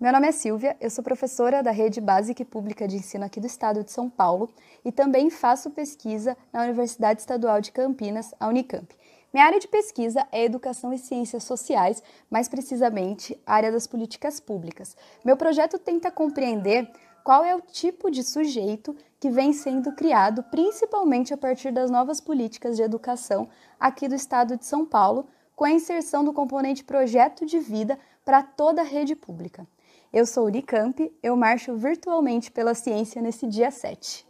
Meu nome é Silvia, eu sou professora da Rede Básica e Pública de Ensino aqui do Estado de São Paulo e também faço pesquisa na Universidade Estadual de Campinas, a Unicamp. Minha área de pesquisa é Educação e Ciências Sociais, mais precisamente a área das políticas públicas. Meu projeto tenta compreender qual é o tipo de sujeito que vem sendo criado, principalmente a partir das novas políticas de educação aqui do Estado de São Paulo, com a inserção do componente projeto de vida para toda a rede pública. Eu sou Uri Camp, eu marcho virtualmente pela ciência nesse dia 7.